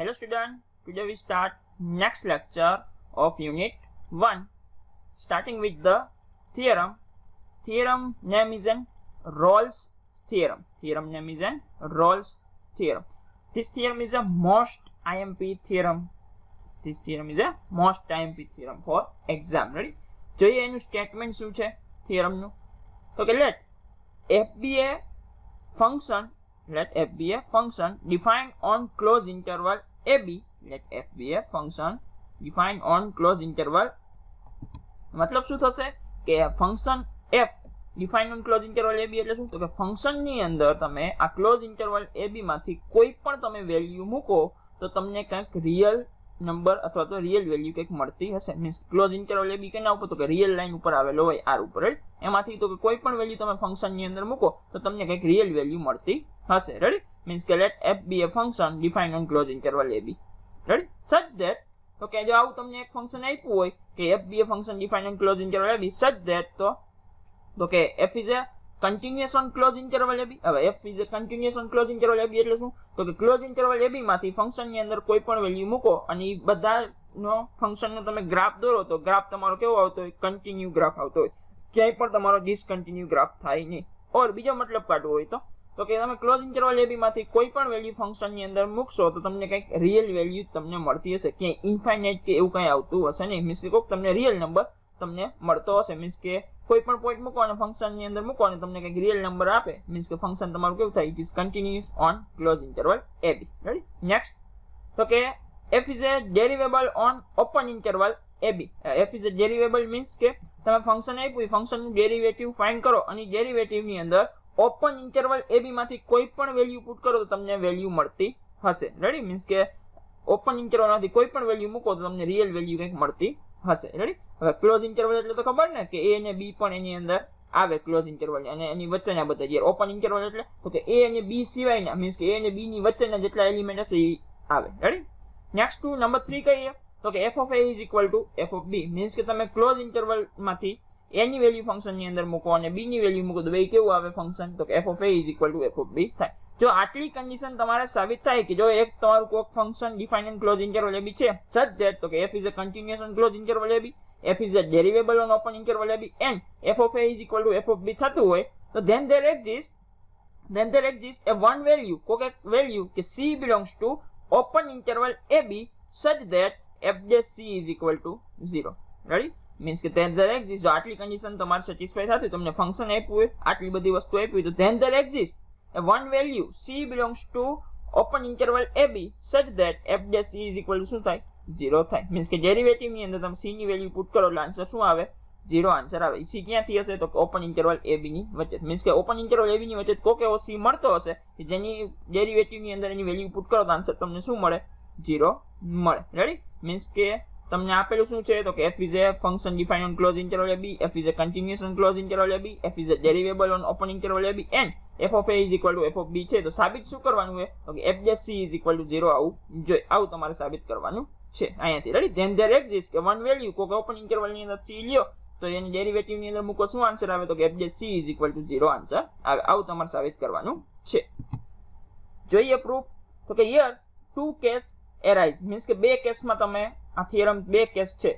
Hello students, today we start next lecture of unit 1 starting with the theorem. Theorem name is an Rolle's theorem. Theorem name is an Rolle's theorem. This theorem is a most IMP theorem. This theorem is a most IMP theorem for exam. Ready? જોઈએ એનું statement શું છે થિયરમનું તો કે let f be a function let f be a function defined on closed interval AB, let f be a function defined on closed interval. મતલબ શું થશે કે function f define on close interval ab એટલે શું તો કે ફંક્શનની અંદર તમે આ ક્લોઝ ઇન્ટરવલ ab માંથી કોઈ પણ તમે વેલ્યુ મૂકો તો તમને કંઈક રિયલ નંબર અથવા તો રિયલ વેલ્યુ કંઈક મળતી હશે મીન્સ ક્લોઝ ઇન્ટરવલ ab કેના ઉપર તો કે રિયલ લાઇન ઉપર આવેલો હોય આર ઉપર એમાંથી તો કે કોઈ પણ વેલ્યુ તમે ફંક્શનની અંદર મૂકો તો તમને કંઈક રિયલ વેલ્યુ મળતી હશે રેડી means કે let f be a function defined on closed interval ab right such that તો કે જો આવું તમને એક ફંક્શન આપ્યું હોય કે f be a function defined on closed interval ab such that તો તો કે f is a continuous on closed interval ab હવે f is a continuous on closed interval ab એટલે શું તો કે closed interval ab માંથી ફંક્શન ની અંદર કોઈ પણ વેલ્યુ મૂકો અને એ બધા નો ફંક્શન નો તમે ગ્રાફ દોરો તો ગ્રાફ તમારો કેવો આવતો હોય કન્ટિન્યુ ગ્રાફ આવતો હોય ક્યાંય પણ તમારો ડિસકન્ટિન્યુ ગ્રાફ થાય નહીં ઓર બીજો મતલબ કાઢવો હોય તો તો કે તમે ક્લોઝ ઇન્ટરવલ એબીમાંથી કોઈ પણ વેલ્યુ ફંક્શનની અંદર મૂકશો તો તમને કંઈક રિયલ વેલ્યુ તમને મળતી હશે ક્યાંય ઇન્ફાઇનાઇટ કે એવું કંઈ આવતું હશે નહીં મીન્સ કે કોઈક તમને રિયલ નંબર તમને મળતો હશે મીન્સ કે કોઈ પણ પોઈન્ટ મૂકો અને ફંક્શનની અંદર મૂકો અને તમને કંઈક રિયલ નંબર આપે મીન્સ કે ફંક્શન તમારું કેવું થાય it is continuous on close interval a b b ready next તો કે F is a derivable on open interval a b f is a derivable means કે તમે ફંક્શન આપ્યું ફંક્શનનું ડેરિવેટિવ ફાઇન કરો અને ડેરિવેટિવની અંદર ઓપન ઇન્ટરવલ એબી માંથી કોઈ પણ વેલ્યુ પુટ કરો તો તમને વેલ્યુ મળતી હશે રેડી મીન્સ કે ઓપન ઇન્ટરવલમાંથી કોઈ પણ વેલ્યુ મૂકો તો તમને રિયલ વેલ્યુ કંઈક મળતી હશે રેડી હવે ક્લોઝ ઇન્ટરવલ એટલે તો ખબર ને કે એ અને બી પણ એની અંદર આવે ક્લોઝ ઇન્ટરવલ અને એની વચ્ચેના બધા જે ઓપન ઇન્ટરવલ એટલે તો કે એ અને બી સિવાયના મીન્સ કે એ અને બી ની વચ્ચેના જેટલા એલિમેન્ટ હશે એ આવે ready next to number three કહીએ તો કે F of A is equal to F of B means કે તમે ક્લોઝ ઇન્ટરવલમાંથી એની વેલ્યુ ફંક્શનની અંદર મૂકો અને બીની વેલ્યુ મૂકો તો બે કેવું આવે ફંક્શન તો f of A is equal to F of b થાય જો આટલી કન્ડિશન તમારે સાબિત થાય કે જો એક તમારું કોક ફંક્શન ડિફાઇન ક્લોઝ ઇન્ટરવલ એબી છે સચ ધેટ તો કે F is a continuation close interval a b f is a derivable on open interval a b and F of A is equal to F of b થતું હોય તો then there exist then there exist a one value કોક એક value કે C belongs to open interval A b such that f dash C is equal to zero right means કે then there exist જો આટલી condition તમારે satisfy થતી તમને function આપ્યું હોય આટલી બધી વસ્તુ આપી તો then there exist one value c belongs to open interval A b such that f dash c is equal શું થાય ઝીરો થાય મીન્સ કે ડેરિવેટિવની અંદર તમે સીની વેલ્યુ પુટ કરો એટલે આન્સર શું આવે ઝીરો આન્સર આવે સી ક્યાંથી હશે તો ઓપન ઇન્ટરવલ એ બીની વચ્ચે મીન્સ કે ઓપન ઇન્ટરવલ એ બીની વચ્ચે કોક એવો સી મળતો હશે કે જેની ડેરિવેટિવની અંદર એની વેલ્યુ પુટ કરો તો આન્સર તમને શું મળે ઝીરો મળે રેડી મીન્સ કે તમને આપેલું શું છે તો કે F is a function define on close interval a f is a continuous on close interval A b f is a derivable on open interval a and F of A is equal to F of b છે તો સાબિત શું કરવાનું છે તો કે F dash C is equal to zero આવું જોઈએ આવું તમારે સાબિત કરવાનું છે અહીંયાથી રેડી ધેન ધેર એક્ઝિસ્ટ કે વન વેલ્યુ કોકે ઓપન ઇન્ટરવલની અંદર સી લ્યો તો એની ડેરિવેટિવની અંદર મૂકો શું આન્સર આવે તો કે f dash c is equal to zero answer આવે આવું તમારે સાબિત કરવાનું છે જોઈએ પ્રૂફ તો કે યર ટુ કેસ એરાઇઝ મીન્સ કે બે કેસમાં તમે આ થિયરમ બે કેસ છે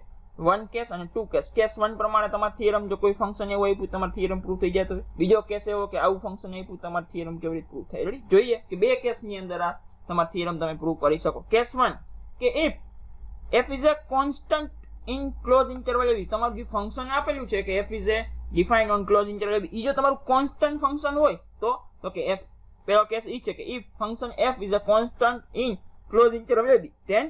વન કેસ અને ટુ કેસ કેસ વન પ્રમાણે તમારા થિયરમ જો કોઈ ફંક્શન એવું આપ્યું તમારું થિયરમ પ્રૂફ થઈ જાય તો બીજો કેસ એવો કે આવું ફંક્શન આપ્યું તમારું થિયરમ કેવી રીતે પ્રૂફ થાય રેડી જોઈએ કે બે કેસની અંદર આ તમારું થિયરમ તમે પ્રૂફ કરી શકો કેસ વન કે if f is a constant in close interval એવી તમારું જે ફંક્શન આપેલું છે કે F is a define on close interval a જો તમારું કોન્સ્ટન્ટ ફંક્શન હોય તો તો કે એફ પેલો કેસ એ છે કે if function f is a constant in close interval b then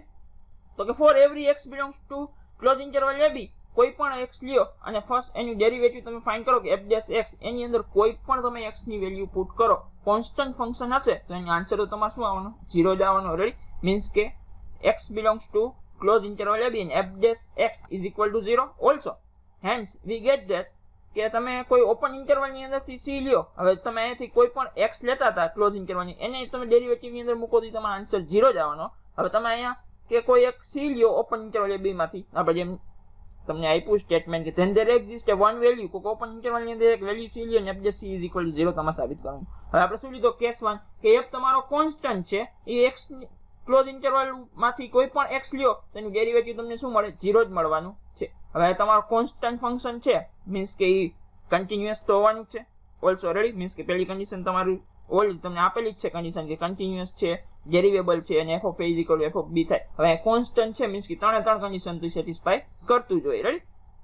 તો કે for every x belongs to close interval A b કોઈ પણ એક્સ લ્યો અને ફર્સ્ટ એનું ડેરિવેટિવ તમે ફાઇન કરો કે એફ ડેશ એક્સ એની અંદર કોઈ પણ તમે એક્સની વેલ્યુ પુટ કરો કોન્સ્ટન્ટ ફંક્શન હશે તો એની આન્સર તો તમારે શું આવવાનો ઝીરો જ આવવાનો રેડી મીન્સ કે x belongs to close interval A b f dash x is equal to zero also hence we get that કે તમે કોઈ ઓપન ઇન્ટરવલની અંદરથી સી લ્યો હવે તમે અહીંયાથી કોઈ પણ એક્સ લેતા હતા ક્લોઝ ઇન્ટરવલની એને તમે ડેરિવેટિવની અંદર મૂકો તો તમારો આન્સર ઝીરો જ આવવાનો હવે તમે અહીંયા કે કોઈ એક સી લ્યો ઓપન ઇન્ટરવલ એ બીમાંથી આપણે જેમ તમને આપ્યું સ્ટેટમેન્ટ કે then there exist one value કોઈક ઓપન ઇન્ટરવલની અંદર એક વેલ્યુ સી લ્યો અને આપણે c is equal to zero તમારે સાબિત કરવાનું હવે આપણે શું લીધો કેસ વન કે એફ તમારો કોન્સ્ટન્ટ છે એ એક્સ ક્લોઝ ઇન્ટરવલમાંથી કોઈ પણ એક્સ લ્યો તો એનું ડેરિવેટિવ તમને શું મળે ઝીરો જ મળવાનું છે હવે તમારું કોન્સ્ટન્ટ ફંક્શન છે મીન્સ કે એ કન્ટિન્યુઅસ તો હોવાનું છે ઓલસો રેડી મીન્સ કે પહેલી કન્ડિશન તમારું ઓલ તમને આપેલી જ છે કન્ડિશન કે કન્ટિન્યુઅસ છે ડેરિવેબલ છે અને F of A is F of b થાય હવે કોન્સ્ટન્ટ છે મીન્સ કે ત્રણે ત્રણ કન્ડિશન તો સેટિસ્ફાય કરતું જ હોય રેડી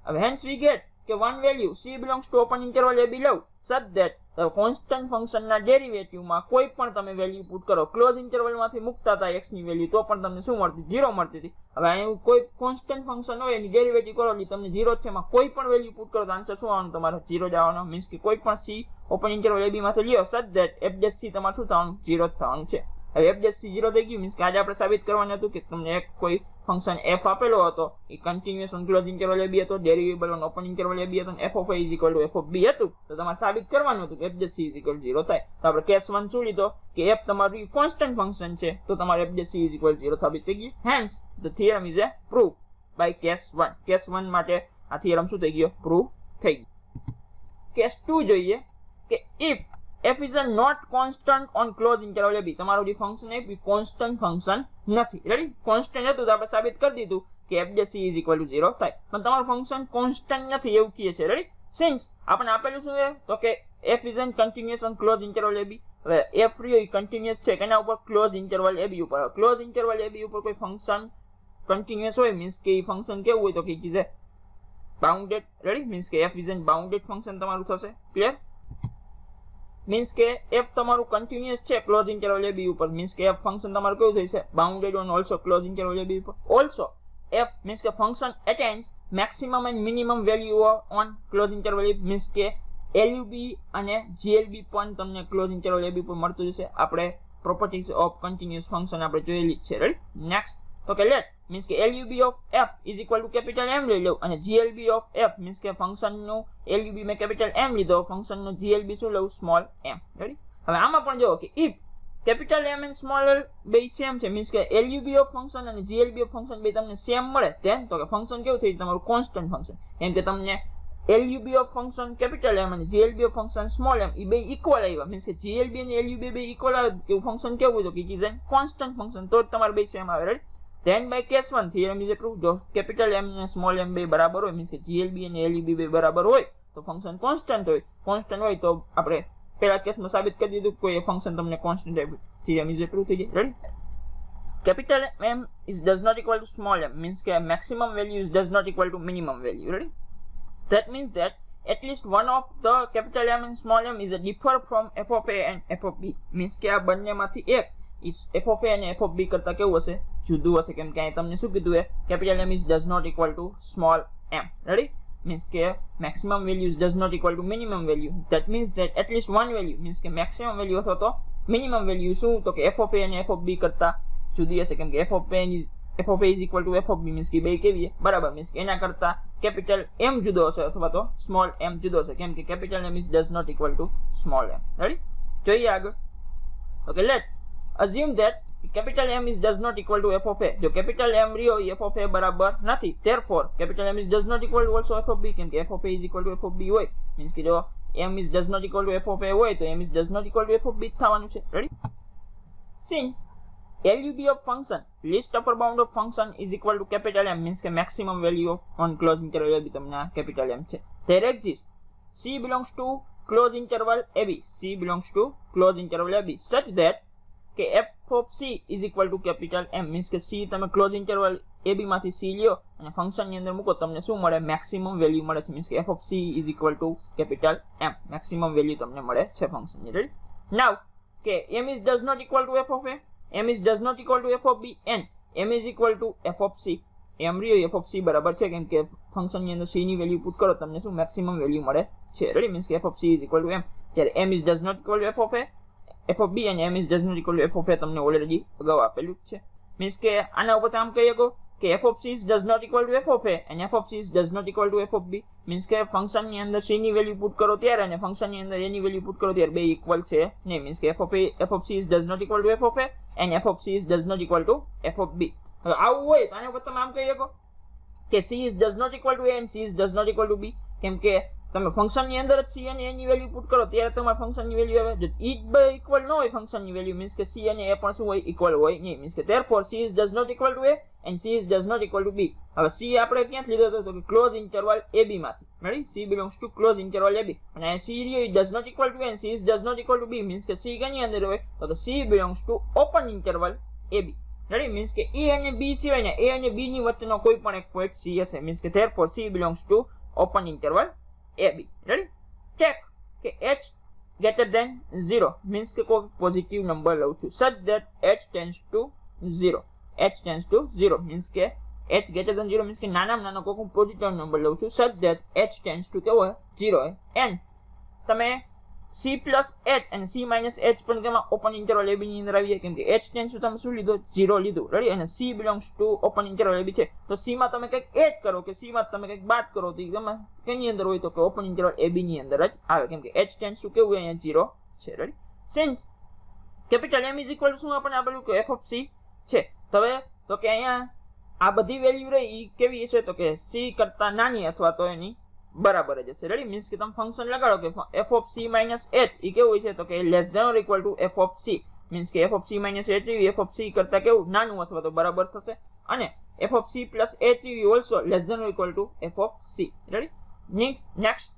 હવે હેન્સ વી ગેટ કે one value c belongs to open interval a બિલવ સચ ધેટ તો કોન્સ્ટન્ટ ફંક્શનના ડેરિવેટિવમાં કોઈ પણ તમે વેલ્યુ પુટ કરો ક્લોઝ ઇન્ટરવલમાંથી મૂકતા હતા એક્સની વેલ્યુ તો પણ તમને શું મળતી જીરો મળતી હતી હવે અહીં કોઈ કોન્સ્ટન્ટ ફંક્શન હોય એની ડેરિવેટિવ કરો એટલે તમને ઝીરો છે એમાં કોઈ પણ વેલ્યુ પુટ કરો તો આન્સર શું આવવાનો તમારો ઝીરો જ આવવાનો મીન્સ કે કોઈ પણ સી ઓપન ઇન્ટરવલ એ બીમાંથી લ્યો such that F dash C તમારે શું થવાનું ઝીરો જ થવાનું છે એફ ડેશ સી ઝીરો થઈ ગયું મીન્સ કે આજે આપણે સાબિત કરવાનું હતું કે તમને એક કોઈ ફંક્શન એફ આપેલો હતો એ કન્ટિન્યુઅસ અનક્લોઝ ઇન્ટરવલ એ બી હતો derivable on open interval A b હતો f of is equal to F of b હતું તો તમારે સાબિત કરવાનું હતું કે F dash C is equal zero થાય તો આપણે કેસ વન શું લીધો કે એફ તમારું કોન્સ્ટન્ટ ફંક્શન છે તો તમારે f dash C is equal zero સાબિત થઈ ગયું hence the theorem is a proof by case one case one માટે આ થિયરમ શું થઈ ગયો પ્રૂફ થઈ ગયો કેસ ટુ જોઈએ કે if f is a not constant on close interval b તમારું જે ફંક્શન એફ એ કોન્સ્ટન્ટ ફંક્શન નથી રેડી કોન્સ્ટન્ટ હતું તો આપણે સાબિત કરી દીધું કે f dash c is equal zero થાય પણ તમારું ફંક્શન કોન્સ્ટન્ટ નથી એવું કહે છે રેડી સિન્સ આપણે આપેલું શું છે તો કે F is an continuous on close interval A b હવે એફ રહ્યો એ કન્ટિન્યુઅસ છે એના ઉપર ક્લોઝ ઇન્ટરવલ એ બી ઉપર ક્લોઝ ઇન્ટરવલ એ બી ઉપર કોઈ ફંક્શન કન્ટિન્યુઅસ હોય મીન્સ કે એ ફંક્શન કેવું હોય તો કે કીધે બાઉન્ડેડ રેડી મીન્સ કે F is an bounded function તમારું થશે ક્લિયર મીન્સ કે એફ તમારું કન્ટિન્યુઅસ છે ક્લોઝ ઇન્ટરવલ બી ઉપર મીન્સ કે એફ ફંક્શન તમારું કેવું થઈ છે bounded on also close interval b ઉપર ઓલ્સો એફ મીન્સ કે function attains maximum and minimum value on close interval means કે એલયુબી અને જીએલબી પણ તમને ક્લોઝ ઇન્ટરવલ એબી ઉપર મળતું જશે આપણે પ્રોપર્ટીઝ ઓફ કન્ટિન્યુઅસ ફંક્શન આપણે જોયેલી છે રાઈટ નેક્સ્ટ તો કે લેટ મીન્સ કે LUB of f is equal to capital M લઈ લઉં અને જીએલબી ઓફ એફ મીન્સ કે ફંક્શનનું એલયુબી મેં કેપિટલ એમ લીધો ફંક્શનનું જીએલબી શું લઉં સ્મોલ એમ રેડી હવે આમાં પણ જુઓ કે if capital M and small l બે સેમ છે મીન્સ કે એલયુબી ઓફ ફંક્શન અને જીએલબી ઓફ ફંક્શન બે તમને સેમ મળે તેમ તો કે ફંક્શન કેવું થઈ તમારું કોન્સ્ટન્ટ ફંક્શન એમ કે તમને LUB of function capital M અને GLB of function small M એ બે ઇક્વલ આવ્યા મીન્સ કે જીએલબી અને એલયુબી બે ઇક્વલ આવે એવું ફંક્શન કેવું હતું કે ઇઝ એન કોન્સ્ટન્ટ ફંક્શન તો જ તમારે બે સેમ આવે right 10 by case 1 theorem is a proof જો કેપિટલ m અને સ્મોલ m બે બરાબર હોય મીન્સ કે GLB અને LEB બે બરાબર હોય તો ફંક્શન કોન્સ્ટન્ટ હોય કોન્સ્ટન્ટ હોય તો આપણે પહેલા કેસમાં સાબિત કરી દીધું કોઈ ફંક્શન તમને કોન્સ્ટન્ટ આપ્યું થિયરમ ઇઝ એ ટ્રુ થઈ જાય ready capital M is does not equal to small m means કે maximum value is does not equal to minimum value right that means that at least one of the capital M and small m is a differ from f of a and f of b means કે આ બંનેમાંથી એક F of A અને F of બી કરતાં કેવું હશે જુદું હશે કેમ કે અહીં તમને શું કીધું એ capital M is does not equal to small M ready means કે maximum value values does not equal to minimum value that means that at least one value means કે મેક્સિમમ વેલ્યુ અથવા તો મિનિમમ વેલ્યુ શું તો કે F of A અને F of બી કરતાં જુદી હશે કેમ કે F of A is F of A is equal to F of B means કે બે કેવી બરાબર મીન્સ એના કરતાં કેપિટલ એમ જુદો હશે અથવા તો સ્મોલ એમ જુદો હશે કેમ કે capital M is does not equal to small M ready જોઈએ આગળ okay let assume that capital M is does not equal to f of a જો capital M રહ્યો એ f of a બરાબર નથી therefore capital M is does not equal to also f of b કેમ કે f of a is equal to f of b હોય means કે જો M is does not equal to f of a હોય તો M is does not equal to f of b થવાનું છે ready since LUB of function least upper bound of function is equal to capital M means કે maximum value of on closed interval AB તમને capital M છે there exists C belongs to closed interval AB C belongs to closed interval AB such that કે F of C is equal to capital M means કે C તમે close interval એ બીમાંથી C લ્યો અને ફંક્શનની અંદર મૂકો તમને શું મળે મેક્સિમમ વેલ્યુ મળે છે મીન્સ કે F of C is equal to capital M maximum value તમને મળે છે ફંક્શનની રેડી નાવ કે M is does not equal to F of A M is does not equal to F of B and M is equal to F of C M રહ્યો F of C બરાબર છે કેમ કે ફંક્શનની અંદર સીની value put કરો તમને શું મેક્સિમમ વેલ્યુ મળે છે રેડી મીન્સ કે F of C is equal to M ત્યારે M is does not equal to F of A F of B અને M is does not equal to F of A તમને already અગાઉ આપેલું છે means કે આના ઉપર આમ કહી શકો કે F of C is does not equal to F of A અને F of C is does not equal to F of B means કે ફંક્શનની અંદર સીની વેલ્યુ પુટ કરો ત્યારે અને ફંક્શનની અંદર એની વેલ્યુ પુટ કરો ત્યારે બે ઇક્વલ છે નહીં મીન્સ કે F of A F of C is does not equal to F of A and F of C is does not equal to F of B હવે આવું હોય તો આના ઉપર તમે આમ કહી શકો કે C is does not equal to A and C is does not equal to B કેમ કે તમે ફંક્શનની અંદર જ સી અને એની વેલ્યુ પુટ કરો ત્યારે તમારે ફંક્શનની વેલ્યુ આવે જો ઈ e જ ઇક્વલ ન હોય ફંક્શનની વેલ્યુ મીન્સ કે સી અને એ પણ શું હોય ઇક્વલ હોય નહીં મીન્સ કે therefore C is does not equal to A and C is does not equal to B હવે સી આપણે ક્યાંથી લીધો હતો કે ક્લોઝ ઇન્ટરવલ એ બીમાંથી મેળી C belongs to close interval A B અને સી રહ્યો is does not equal to and C is does not equal to B means કે સી કેની અંદર હોય તો કે C belongs to open interval A B ready means કે A અને બી સિવાયના એ અને બી ની વચ્ચેનો કોઈ પણ એક પોઈન્ટ સી હશે મીન્સ કે therefore C belongs to open interval A B ready take કે એચ greater than 0 મીન્સ કે કોઈ પોઝિટિવ નંબર લઉં છું such that h tends to 0 h tends to 0 means કે h greater than 0 મીન્સ કે નાનામાં નાનો કોઈ પોઝિટિવ નંબર લઉં છું such that h tends to કેવો હોય 0 હોય n તમે સી પ્લસ એચ અને સી માઇનસ એચ પણ કેમાં ઓપન ઇન્ટરવલ એબીની અંદર આવી જાય કેમ કે એચ ટેન્સ ટુ તમે શું લીધો ઝીરો લીધો રેડી અને C belongs to open interval એબી છે તો સીમાં તમે કંઈક એડ કરો કે સીમાં તમે કંઈક બાદ કરો તો તમે કેની અંદર હોય તો કે ઓપન ઇન્ટરવલ ની અંદર જ આવે કેમ કે એચ ટેન્સ ટુ કેવું અહીંયા ઝીરો છે ready since capital M is equal શું આપણને આપેલું કે એફ ઓફ સી છે તો હવે તો કે અહીંયા આ બધી વેલ્યુ રહી એ કેવી હશે તો કે સી કરતા નાની અથવા તો એની બરાબર જ હશે રેડી મીન્સ કે તમે ફંક્શન લગાડો કે F of C minus H એ કેવું હોય છે તો કે less than or equal to F of C means કે F of C minus H you F of C કરતાં કેવું નાનું અથવા તો બરાબર થશે અને F of C plus H you also less than or equal to F of C ready next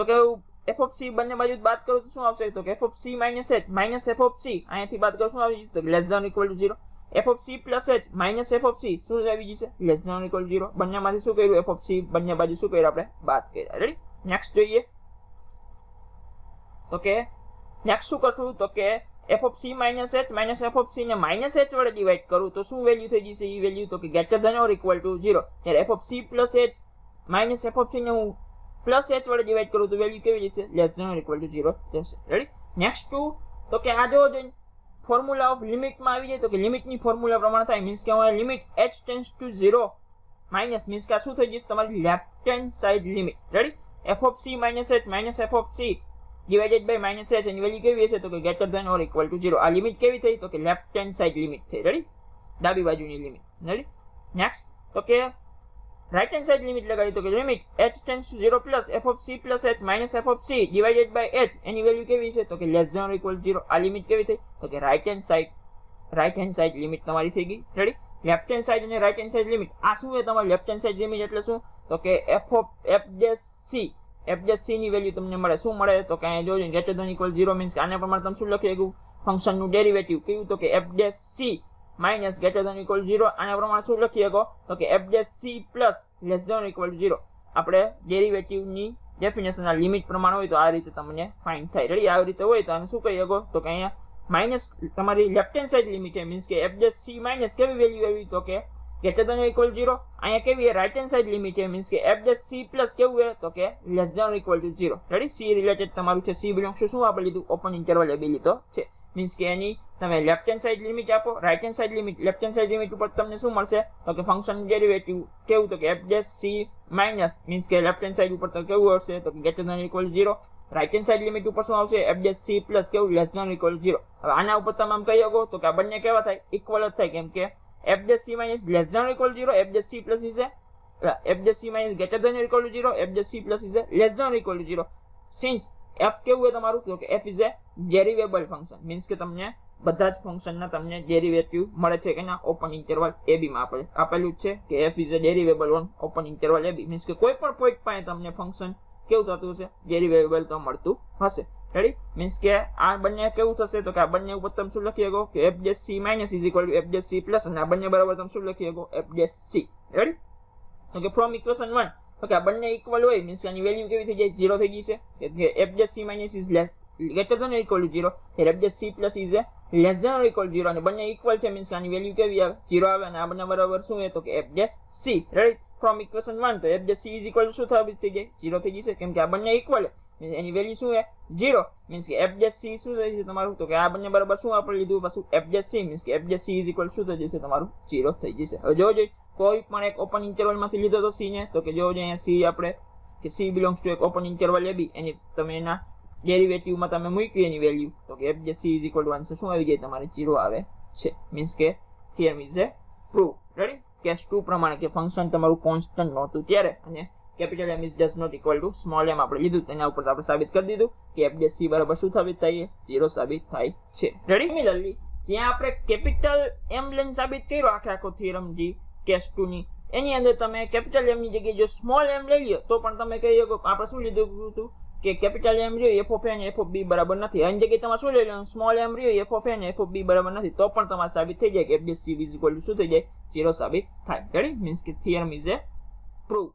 તો કેવું એફ ઓફ સી બંને બાજુ બાદ કરું તો શું આવશે તો કે F of C minus H minus F of C અહીંયાથી બાદ કરું શું આવી તો less than equal to zero F of C plus H minus F of શું આવી જશે લેસ ધેન ઇક્વલ ઝીરો બંનેમાંથી શું કર્યું એફ ઓફ સી બંને બાજુ શું કર્યું આપણે બાદ કર્યા રેડી નેક્સ્ટ જોઈએ તો કે નેક્સ્ટ શું કરશું તો કે F of C minus H minus F of સીને માઇનસ એચ વડે ડિવાઈડ કરું તો શું વેલ્યુ થઈ જશે ઈ વેલ્યુ તો કે greater than or equal to zero ત્યારે F of C plus H minus F of સીને હું પ્લસ એચ વડે ડિવાઈડ કરું તો વેલ્યુ કેવી જશે less than or equal to zero જશે રેડી નેક્સ્ટ ટુ તો કે આ જોવો જોઈએ ફોર્મ્યુલા ઓફ લિમિટમાં આવી જાય તો કે લિમિટની ફોર્મ્યુલા પ્રમાણે થાય મીન્સ કે અમારે limit H tends to zero minus means કે શું થઈ જશે તમારી left hand side limit ready F of C minus H minus F of C divided by minus H એની વેલ્યુ કેવી હશે તો કે greater than or equal to zero આ લિમિટ કેવી થઈ તો કે લેફ્ટ હેન્ડ સાઈડ લિમિટ થઈ રેડી ડાબી બાજુની લિમિટ રેડી નેક્સ્ટ તો કે right hand side limit લગાડી તો કે limit h tends to 0 plus f of c plus h minus f of c divided by h એની વેલ્યુ કેવી છે તો કે less than or equal 0 આ લિમિટ કેવી થઈ તો કે right hand side right hand side limit તમારી થઈ ગઈ રેડી લેફ્ટ હેન્ડ સાઇડ અને રાઇટ હેન્ડ સાઇડ લિમિટ આ શું છે તમારી લેફ્ટ હેન્ડ સાઇડ લિમિટ એટલે શું તો કે f of f dash c f dash c ની વેલ્યુ તમને મળે શું મળે તો કે અહીંયા જોજો greater than equal 0 મીન્સ આને પ્રમાણે તમે શું લખી શકું ફંક્શનનું ડેરિવેટિવ કયું તો કે f dash c માઇનસ ગ્રેટર ધેન ઇક્વલ ઝીરો આના પ્રમાણે શું લખી શકો તો કે F dash C plus less than equal zero આપણે ડેરિવેટિવની ડેફિનેશનના લિમિટ પ્રમાણ હોય તો આ રીતે તમને ફાઇન થાય રેડી આવી રીતે હોય તો આને શું કહી શકો તો કે અહીંયા માઇનસ તમારી લેફ્ટ હેન્ડ સાઈડ લિમિટ છે મીન્સ કે એફ ડેશ સી માઇનસ કેવી વેલ્યુ આવી તો કે ગ્રેટર ધેન ઇક્વલ ઝીરો અહીંયા કેવી રાઇટ હેન્ડ સાઈડ લિમિટ છે મીન્સ કે એફ ડેશ સી પ્લસ કેવું હોય તો કે less than equal to zero ready C related તમારું છે સી બિલોંગ્સ શું આપણે લીધું ઓપન ઇન્ટરવલ એ બી લીધો છે મીન્સ કે આની તમા લેફ્ટ હેન્ડ સાઇડ લિમિટ આપો right hand side limit left hand side એમે તો તમે શું મળશે તો કે ફંક્શન ડેરિવેટિવ કેવું તો કે f'c - મીન્સ કે લેફ્ટ હેન્ડ સાઇડ ઉપર તો કેવું આવશે તો કે greater than equal 0 right hand side limit ઉપર શું આવશે f'c + કેવું લેસ ધન ઇક્વલ 0 હવે આના ઉપર તમામ કહી શકો તો કે આ બન્યા કેવા થાય ઇક્વલ જ થાય કેમ કે f'c - less than equal 0 f'c + is f'c - greater than equal 0 f'c + is less than equal 0 since F કેવું એ તમારું તો કે F is a derivable function means કે તમને બધા જ ફંક્શનના તમને ડેરિવેટિવ મળે છે કે ના ઓપન ઇન્ટરવલ ab માં આપણે આપેલું છે કે F is a derivable on open interval ab means કે કોઈ પણ પોઈન્ટ પાસે તમને ફંક્શન કેવું થતું હશે ડેરિવેબલ તો મળતું હશે રેડી મીન્સ કે આ બંને કેવું થશે તો કે આ બંને ઉપર તમે શું લખી શકો કે F dash C minus is equal F dash C plus અને આ બંને બરાબર તમે શું લખી શકો F dash C ready okay from equation one તો કે આ બંને ઇક્વલ હોય મીન્સ આની વેલ્યુ કેવી થઈ જાય ઝીરો થઈ ગઈ છે F dash C minus is less greater than equal to zero F dash C plus is less than equal zero અને બંને ઇક્વલ છે મીન્સ આની વેલ્યુ કેવી આવે ઝીરો આવે અને આ બંને બરાબર શું હોય તો કે F dash C ready from equation one તો F dash C is equal શું થાય થઈ જાય ઝીરો થઈ જશે કેમ કે આ બંને ઇક્વલ મીન્સ એની વેલ્યુ શું છે ઝીરો મીન્સ કે એફ ડેશ સી શું થઈ જશે તમારું તો કે આ બંને બરાબર શું આપણે લીધું પાછું એફ ડેશ સી મીન્સ કે F dash C is equal શું થઈ જશે તમારું ઝીરો થઈ જશે હવે જોવો જોઈએ કોઈ પણ એક ઓપન ઇન્ટરવલમાંથી લીધો તો સી ને તો કે જો અહીંયા સી આપણે કે સી બિલોંગ્સ ટુ એક ઓપન ઇન્ટરવલ એ બી એની તમે એના ડેરિવેટિવમાં તમે મૂકી એની વેલ્યુ તો કે એફ જે C is equal to answer શું આવી જાય તમારે જીરો આવે છે મીન્સ કે theorem is a prove ready case two પ્રમાણે કે ફંક્શન તમારું કોન્સ્ટન્ટ નહોતું ત્યારે અને capital M is does not equal to small M આપણે લીધું તેના ઉપર આપણે સાબિત કરી દીધું કે એફ ડેસ સી બરાબર શું સાબિત થાય જીરો સાબિત થાય છે રેડી સિમિલરલી જ્યાં આપણે કેપિટલ એમ લઈને સાબિત કર્યો આખે આખો થિયરમ જી કેસ ટુની એની અંદર તમે કેપિટલ એમની જગ્યાએ જો સ્મોલ એમ લઈ લો તો પણ તમે કહી શકો આપણે શું લીધું હતું કે કેપિટલ એમ રહ્યું F of A F of B બરાબર નથી એની જગ્યાએ તમારે શું લઈ લો સ્મોલ એમ રહ્યો F of A F of B બરાબર નથી તો પણ તમારે સાબિત થઈ જાય કે એફ બી સી ઇઝ શું થઈ જાય ઝીરો સાબિત થાય રેડી મીન્સ કે થિયરમ ઇઝ એ પ્રૂવ